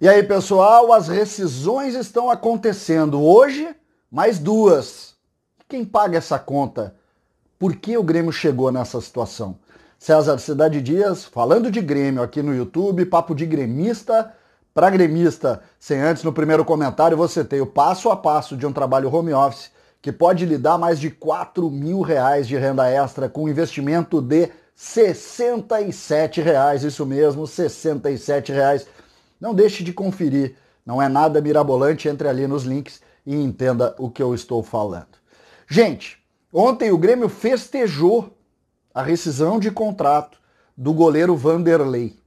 E aí, pessoal, as rescisões estão acontecendo hoje, mais duas. Quem paga essa conta? Por que o Grêmio chegou nessa situação? César Cidade Dias, falando de Grêmio aqui no YouTube, papo de gremista para gremista. Sem antes, no primeiro comentário, você tem o passo a passo de um trabalho home office que pode lhe dar mais de 4 mil reais de renda extra com investimento de 67 reais, isso mesmo, 67 reais não deixe de conferir, não é nada mirabolante, entre ali nos links e entenda o que eu estou falando. Gente, ontem o Grêmio festejou a rescisão de contrato do goleiro Vanderlei.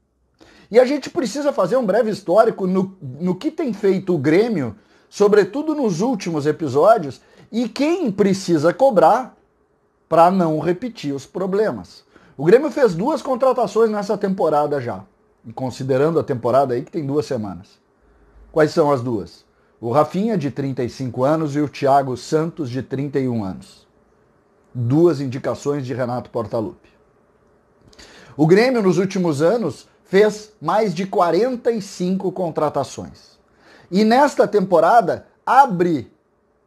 E a gente precisa fazer um breve histórico no, no que tem feito o Grêmio, sobretudo nos últimos episódios, e quem precisa cobrar para não repetir os problemas. O Grêmio fez duas contratações nessa temporada já considerando a temporada aí que tem duas semanas. Quais são as duas? O Rafinha, de 35 anos, e o Thiago Santos, de 31 anos. Duas indicações de Renato Portaluppi. O Grêmio, nos últimos anos, fez mais de 45 contratações. E nesta temporada, abre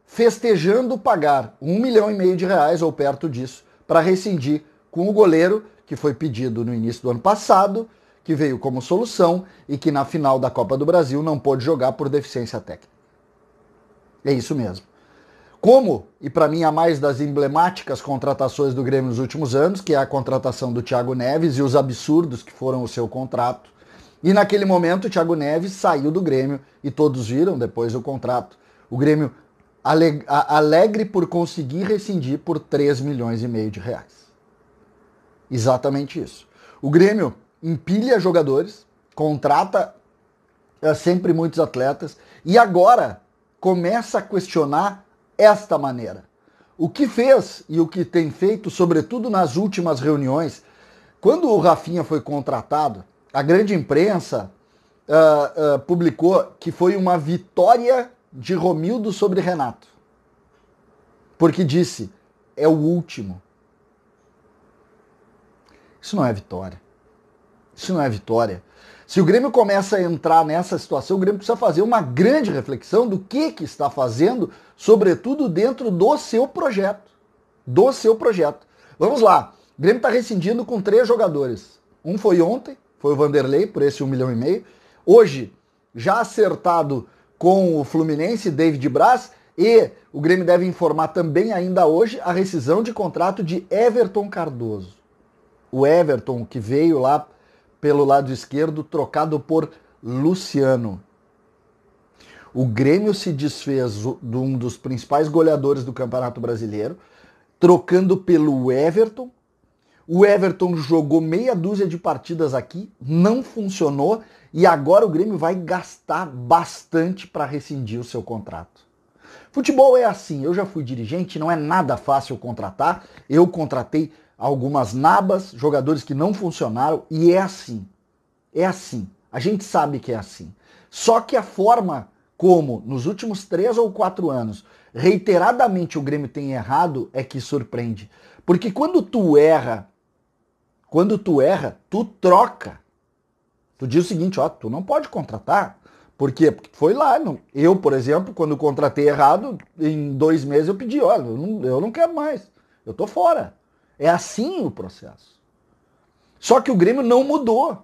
festejando pagar um milhão e meio de reais ou perto disso para rescindir com o goleiro que foi pedido no início do ano passado que veio como solução e que na final da Copa do Brasil não pôde jogar por deficiência técnica. É isso mesmo. Como, e para mim a mais das emblemáticas contratações do Grêmio nos últimos anos, que é a contratação do Thiago Neves e os absurdos que foram o seu contrato. E naquele momento o Thiago Neves saiu do Grêmio e todos viram depois o contrato. O Grêmio alegre por conseguir rescindir por 3 milhões e meio de reais. Exatamente isso. O Grêmio empilha jogadores, contrata é, sempre muitos atletas e agora começa a questionar esta maneira. O que fez e o que tem feito, sobretudo nas últimas reuniões, quando o Rafinha foi contratado, a grande imprensa uh, uh, publicou que foi uma vitória de Romildo sobre Renato. Porque disse, é o último. Isso não é vitória se não é vitória. Se o Grêmio começa a entrar nessa situação, o Grêmio precisa fazer uma grande reflexão do que, que está fazendo, sobretudo dentro do seu projeto. Do seu projeto. Vamos lá. O Grêmio está rescindindo com três jogadores. Um foi ontem, foi o Vanderlei, por esse um milhão e meio. Hoje, já acertado com o Fluminense, David Braz, e o Grêmio deve informar também ainda hoje a rescisão de contrato de Everton Cardoso. O Everton que veio lá pelo lado esquerdo, trocado por Luciano. O Grêmio se desfez de um dos principais goleadores do Campeonato Brasileiro, trocando pelo Everton. O Everton jogou meia dúzia de partidas aqui, não funcionou e agora o Grêmio vai gastar bastante para rescindir o seu contrato. Futebol é assim, eu já fui dirigente, não é nada fácil contratar. Eu contratei algumas nabas, jogadores que não funcionaram, e é assim. É assim. A gente sabe que é assim. Só que a forma como, nos últimos três ou quatro anos, reiteradamente o Grêmio tem errado é que surpreende. Porque quando tu erra, quando tu erra, tu troca. Tu diz o seguinte, ó, tu não pode contratar. Por quê? Porque foi lá. Não. Eu, por exemplo, quando contratei errado, em dois meses eu pedi, olha, eu não, eu não quero mais. Eu tô fora. É assim o processo. Só que o Grêmio não mudou.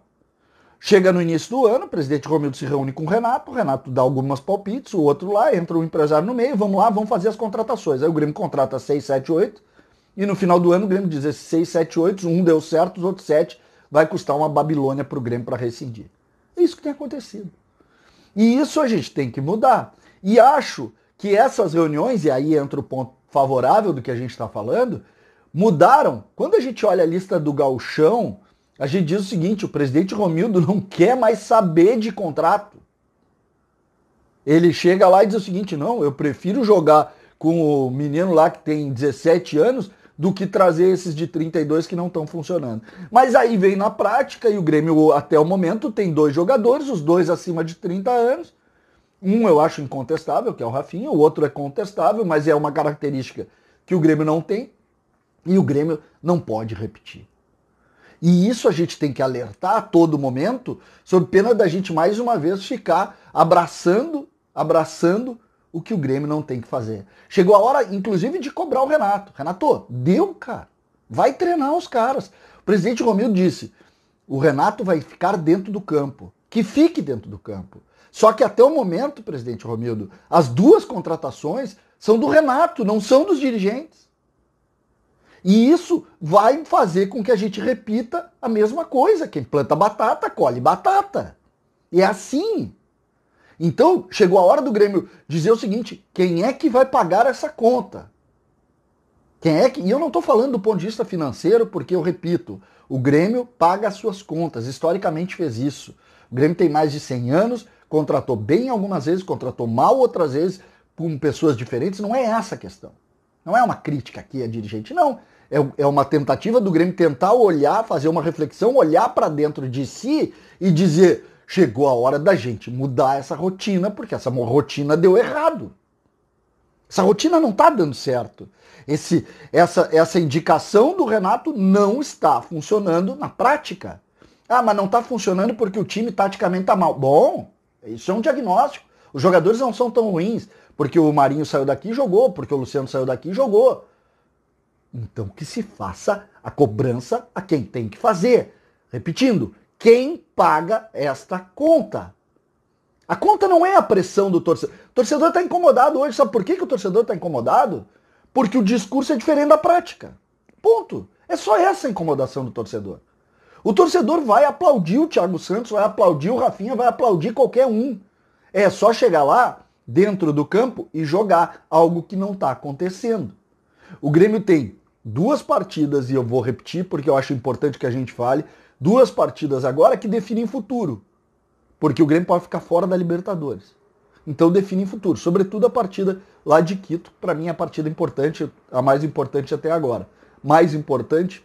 Chega no início do ano, o presidente Romildo se reúne com o Renato, o Renato dá algumas palpites, o outro lá, entra o empresário no meio, vamos lá, vamos fazer as contratações. Aí o Grêmio contrata 6, 7, 8, e no final do ano o Grêmio diz esses 6, 7, 8, um deu certo, os outros 7 vai custar uma Babilônia para o Grêmio para rescindir. É isso que tem acontecido. E isso a gente tem que mudar. E acho que essas reuniões, e aí entra o ponto favorável do que a gente está falando, mudaram. Quando a gente olha a lista do galchão, a gente diz o seguinte: o presidente Romildo não quer mais saber de contrato. Ele chega lá e diz o seguinte: não, eu prefiro jogar com o menino lá que tem 17 anos do que trazer esses de 32 que não estão funcionando. Mas aí vem na prática e o Grêmio até o momento tem dois jogadores, os dois acima de 30 anos. Um eu acho incontestável, que é o Rafinha, o outro é contestável, mas é uma característica que o Grêmio não tem, e o Grêmio não pode repetir. E isso a gente tem que alertar a todo momento, sob pena da gente mais uma vez ficar abraçando, abraçando o que o Grêmio não tem que fazer. Chegou a hora, inclusive, de cobrar o Renato. Renato, deu, cara. Vai treinar os caras. O presidente Romildo disse: o Renato vai ficar dentro do campo. Que fique dentro do campo. Só que até o momento, presidente Romildo, as duas contratações são do Renato, não são dos dirigentes. E isso vai fazer com que a gente repita a mesma coisa. Quem planta batata, colhe batata. é assim. Então, chegou a hora do Grêmio dizer o seguinte: quem é que vai pagar essa conta? Quem é que. E eu não estou falando do ponto de vista financeiro, porque eu repito, o Grêmio paga as suas contas, historicamente fez isso. O Grêmio tem mais de 100 anos, contratou bem algumas vezes, contratou mal outras vezes, com pessoas diferentes, não é essa a questão. Não é uma crítica aqui a dirigente, não. É, é, uma tentativa do Grêmio tentar olhar, fazer uma reflexão, olhar para dentro de si e dizer: chegou a hora da gente mudar essa rotina, porque essa rotina deu errado. Essa rotina não está dando certo. Esse, essa, essa indicação do Renato não está funcionando na prática. Ah, mas não está funcionando porque o time taticamente está mal. Bom, isso é um diagnóstico. Os jogadores não são tão ruins, porque o Marinho saiu daqui e jogou, porque o Luciano saiu daqui e jogou. Então que se faça a cobrança a quem tem que fazer. Repetindo, quem paga esta conta? A conta não é a pressão do torcedor. O torcedor está incomodado hoje. Sabe por que, que o torcedor está incomodado? Porque o discurso é diferente da prática. Ponto. É só essa a incomodação do torcedor. O torcedor vai aplaudir o Thiago Santos, vai aplaudir o Rafinha, vai aplaudir qualquer um. É só chegar lá, dentro do campo, e jogar algo que não está acontecendo. O Grêmio tem duas partidas, e eu vou repetir porque eu acho importante que a gente fale, duas partidas agora que definem futuro. Porque o Grêmio pode ficar fora da Libertadores. Então definem futuro. Sobretudo a partida lá de Quito, para mim é a partida importante, a mais importante até agora. Mais importante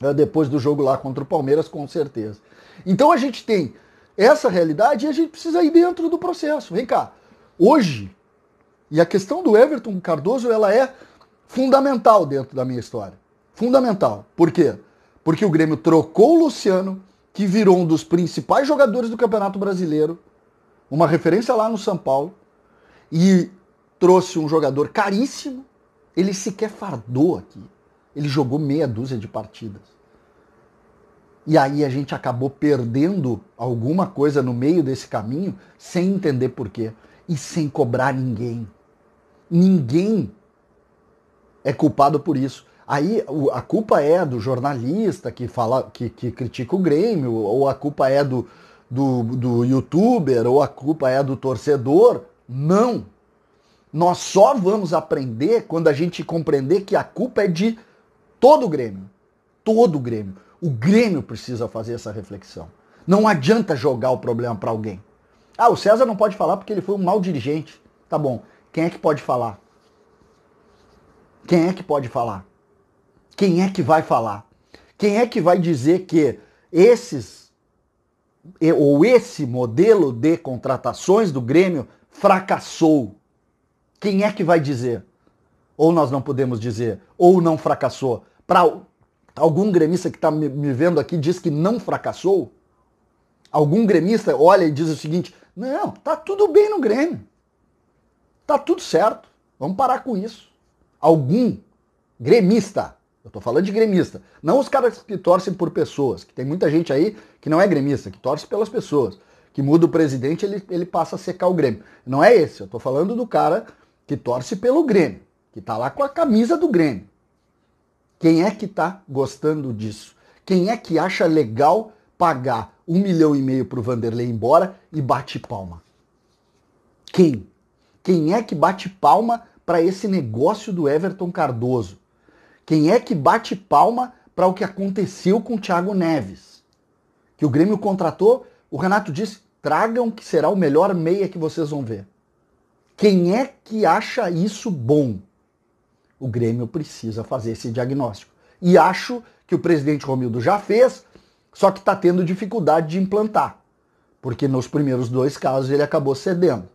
é depois do jogo lá contra o Palmeiras, com certeza. Então a gente tem essa realidade e a gente precisa ir dentro do processo. Vem cá, hoje, e a questão do Everton Cardoso ela é fundamental dentro da minha história. Fundamental. Por quê? Porque o Grêmio trocou o Luciano, que virou um dos principais jogadores do Campeonato Brasileiro, uma referência lá no São Paulo, e trouxe um jogador caríssimo. Ele sequer fardou aqui. Ele jogou meia dúzia de partidas. E aí a gente acabou perdendo alguma coisa no meio desse caminho sem entender porquê e sem cobrar ninguém. Ninguém é culpado por isso. Aí a culpa é do jornalista que fala que, que critica o Grêmio, ou a culpa é do, do, do youtuber, ou a culpa é do torcedor. Não! Nós só vamos aprender quando a gente compreender que a culpa é de todo o Grêmio. Todo o Grêmio. O Grêmio precisa fazer essa reflexão. Não adianta jogar o problema para alguém. Ah, o César não pode falar porque ele foi um mau dirigente. Tá bom. Quem é que pode falar? Quem é que pode falar? Quem é que vai falar? Quem é que vai dizer que esses ou esse modelo de contratações do Grêmio fracassou? Quem é que vai dizer? Ou nós não podemos dizer, ou não fracassou. Para Algum gremista que está me vendo aqui diz que não fracassou? Algum gremista olha e diz o seguinte: não, tá tudo bem no Grêmio. Tá tudo certo. Vamos parar com isso. Algum gremista, eu tô falando de gremista, não os caras que torcem por pessoas, que tem muita gente aí que não é gremista, que torce pelas pessoas, que muda o presidente, ele, ele passa a secar o Grêmio. Não é esse, eu tô falando do cara que torce pelo Grêmio, que tá lá com a camisa do Grêmio. Quem é que está gostando disso? Quem é que acha legal pagar um milhão e meio para o Vanderlei embora e bate palma? Quem? Quem é que bate palma para esse negócio do Everton Cardoso? Quem é que bate palma para o que aconteceu com o Thiago Neves? Que o Grêmio contratou, o Renato disse: tragam que será o melhor meia que vocês vão ver. Quem é que acha isso bom? O Grêmio precisa fazer esse diagnóstico. E acho que o presidente Romildo já fez, só que está tendo dificuldade de implantar, porque nos primeiros dois casos ele acabou cedendo.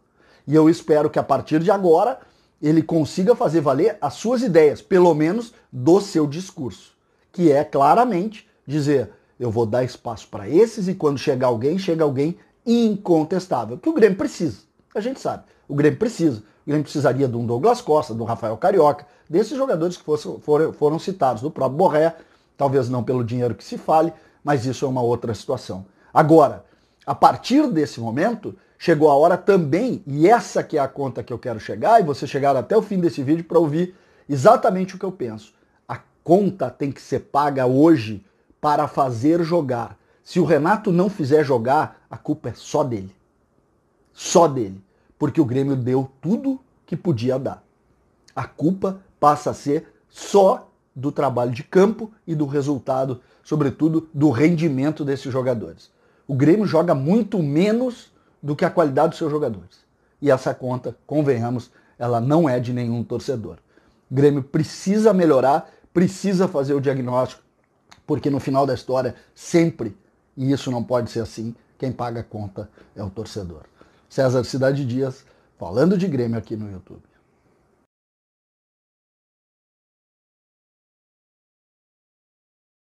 E eu espero que a partir de agora ele consiga fazer valer as suas ideias, pelo menos do seu discurso, que é claramente dizer: eu vou dar espaço para esses e quando chegar alguém, chega alguém incontestável, que o Grêmio precisa. A gente sabe, o Grêmio precisa. O Grêmio precisaria de um Douglas Costa, de um Rafael Carioca, desses jogadores que fosse, foram, foram citados, do próprio Borré, talvez não pelo dinheiro que se fale, mas isso é uma outra situação. Agora, a partir desse momento, chegou a hora também, e essa que é a conta que eu quero chegar, e você chegar até o fim desse vídeo para ouvir exatamente o que eu penso. A conta tem que ser paga hoje para fazer jogar. Se o Renato não fizer jogar, a culpa é só dele. Só dele. Porque o Grêmio deu tudo que podia dar. A culpa passa a ser só do trabalho de campo e do resultado, sobretudo do rendimento desses jogadores. O Grêmio joga muito menos do que a qualidade dos seus jogadores. E essa conta, convenhamos, ela não é de nenhum torcedor. O Grêmio precisa melhorar, precisa fazer o diagnóstico, porque no final da história, sempre, e isso não pode ser assim, quem paga a conta é o torcedor. César Cidade Dias, falando de Grêmio aqui no YouTube.